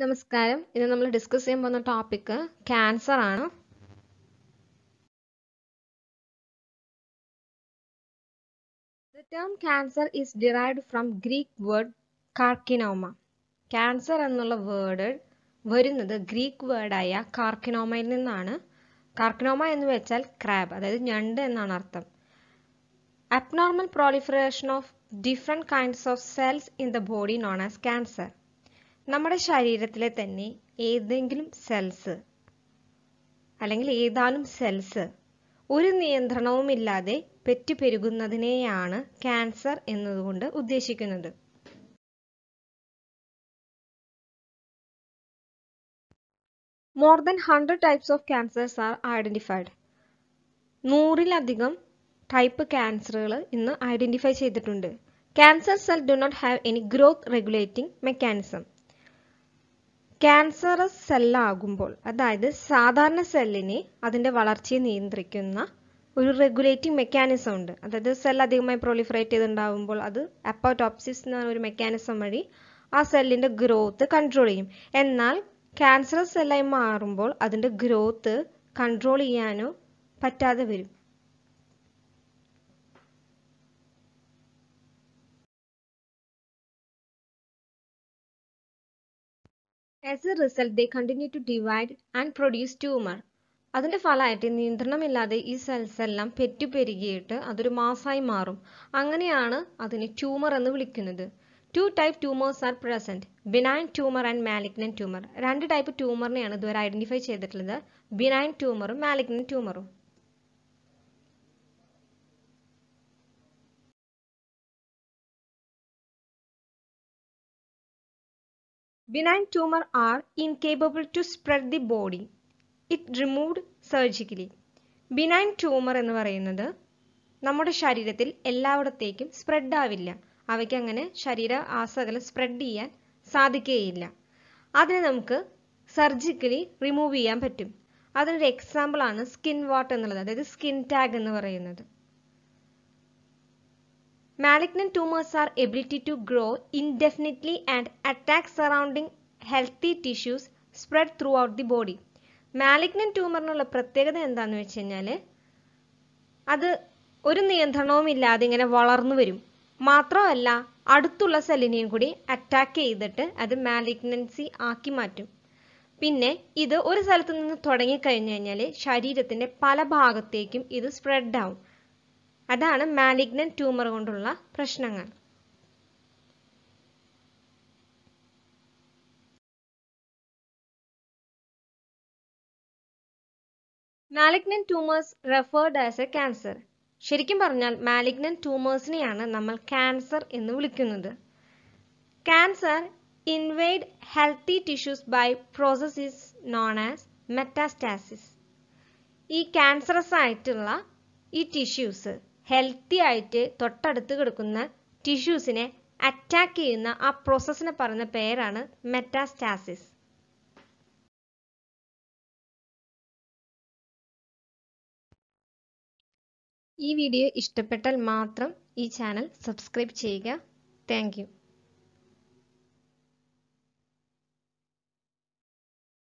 നമസ്കാരം ഇന്ന് നമ്മൾ ഡിസ്കസ് ചെയ്യാൻ പോകുന്ന ടോപ്പിക് ക്യാൻസർ ആണ് The term cancer is derived from Greek word carcinoma. എന്നുള്ള വേർഡ് വരുന്നത് ഗ്രീക്ക് വേർഡായ കാർക്കിനോമയിൽ നിന്നാണ് കാർക്കിനോമ എന്ന് വെച്ചാൽ ക്രാബ് അതായത് ഞണ്ട് എന്നാണ് അർത്ഥം abnormal proliferation of different kinds of cells in the body known as cancer നമ്മുടെ ശരീരത്തിലെ തന്നെ ഏതെങ്കിലും സെൽസ് അല്ലെങ്കിൽ ഏതാനും സെൽസ് ഒരു നിയന്ത്രണവുമില്ലാതെ പെറ്റുപെരുകുന്നതിനെയാണ് ക്യാൻസർ എന്നതുകൊണ്ട് ഉദ്ദേശിക്കുന്നത് more than hundred types of cancers are identified നൂറിലധികം ടൈപ്പ് ക്യാൻസറുകൾ ഇന്ന് ഐഡന്റിഫൈ ചെയ്തിട്ടുണ്ട് cancer cell do not have any growth regulating mechanism cancerous സെല്ലാകുമ്പോൾ അതായത് സാധാരണ സെല്ലിനെ അതിൻ്റെ വളർച്ചയെ നിയന്ത്രിക്കുന്ന ഒരു റെഗുലേറ്റിംഗ് മെക്കാനിസം ഉണ്ട് അതായത് സെൽ അധികമായി പ്രോളിഫറേറ്റ് ചെയ്തിട്ടുണ്ടാകുമ്പോൾ അത് എന്ന് എന്ന ഒരു മെക്കാനിസം വഴി ആ സെല്ലിൻ്റെ ഗ്രോത്ത് കൺട്രോൾ ചെയ്യും എന്നാൽ ക്യാൻസറസ് സെല്ലായി മാറുമ്പോൾ അതിൻ്റെ ഗ്രോത്ത് കൺട്രോൾ ചെയ്യാനോ പറ്റാതെ വരും As a result the continue to divide and produce tumour അതിൻ്റെ ഫലമായിട്ട് നിയന്ത്രണമില്ലാതെ ഈ സെൽസ് എല്ലാം പെറ്റുപെരുകിയിട്ട് അതൊരു മാസായി മാറും അങ്ങനെയാണ് അതിനെ ട്യൂമർ എന്ന് വിളിക്കുന്നത് two type tumours are present benign tumour and malignant tumour രണ്ട് ടൈപ്പ് ട്യൂമറിനെയാണ് ഇതുവരെ ഐഡൻറ്റിഫൈ ചെയ്തിട്ടുള്ളത് ബിനൈൻ ട്യൂമറും മാലിഗ്നൻ ട്യൂമറും benign tumor are incapable to spread the body. It removed surgically. Benign tumor എന്ന് പറയുന്നത് നമ്മുടെ ശരീരത്തിൽ എല്ലായിടത്തേക്കും സ്പ്രെഡ് ആവില്ല അവയ്ക്ക് അങ്ങനെ ശരീര ആസകലം സ്പ്രെഡ് ചെയ്യാൻ സാധിക്കുകയില്ല അതിനെ നമുക്ക് സർജിക്കലി റിമൂവ് ചെയ്യാൻ പറ്റും അതിനൊരു എക്സാമ്പിൾ ആണ് സ്കിൻ വാട്ട് എന്നുള്ളത് അതായത് സ്കിൻ ടാഗ് എന്ന് പറയുന്നത് Malignant tumors are ability to grow indefinitely and attack surrounding healthy tissues spread throughout the body. Malignant ട്യൂമറിനുള്ള പ്രത്യേകത എന്താണെന്ന് വെച്ച് കഴിഞ്ഞാൽ അത് ഒരു നിയന്ത്രണവും ഇല്ലാതെ ഇങ്ങനെ വളർന്നു വരും മാത്രമല്ല അടുത്തുള്ള സെല്ലിനെയും കൂടി അറ്റാക്ക് ചെയ്തിട്ട് അത് മാലിഗ്നൻസി ആക്കി മാറ്റും പിന്നെ ഇത് ഒരു സ്ഥലത്ത് നിന്ന് തുടങ്ങിക്കഴിഞ്ഞു കഴിഞ്ഞാൽ ശരീരത്തിൻ്റെ പല ഭാഗത്തേക്കും ഇത് സ്പ്രെഡ് ആവും അതാണ് മാലിഗ്നൻറ്റ് ട്യൂമർ കൊണ്ടുള്ള പ്രശ്നങ്ങൾ malignant tumours referred as a cancer ശരിക്കും പറഞ്ഞാൽ മാലിഗ്നൻറ്റ് ട്യൂമേഴ്സിനെയാണ് നമ്മൾ ക്യാൻസർ എന്ന് വിളിക്കുന്നത് cancer invade healthy tissues by processes known as metastasis ഈ ക്യാൻസറസ് ആയിട്ടുള്ള ഈ ടിഷ്യൂസ് ഹെൽത്തി ആയിട്ട് തൊട്ടടുത്ത് കിടക്കുന്ന ടിഷ്യൂസിനെ അറ്റാക്ക് ചെയ്യുന്ന ആ പ്രോസസ്സിനെ പറയുന്ന പേരാണ് മെറ്റാസ്റ്റാസിസ് ഈ വീഡിയോ ഇഷ്ടപ്പെട്ടാൽ മാത്രം ഈ ചാനൽ സബ്സ്ക്രൈബ് ചെയ്യുക താങ്ക്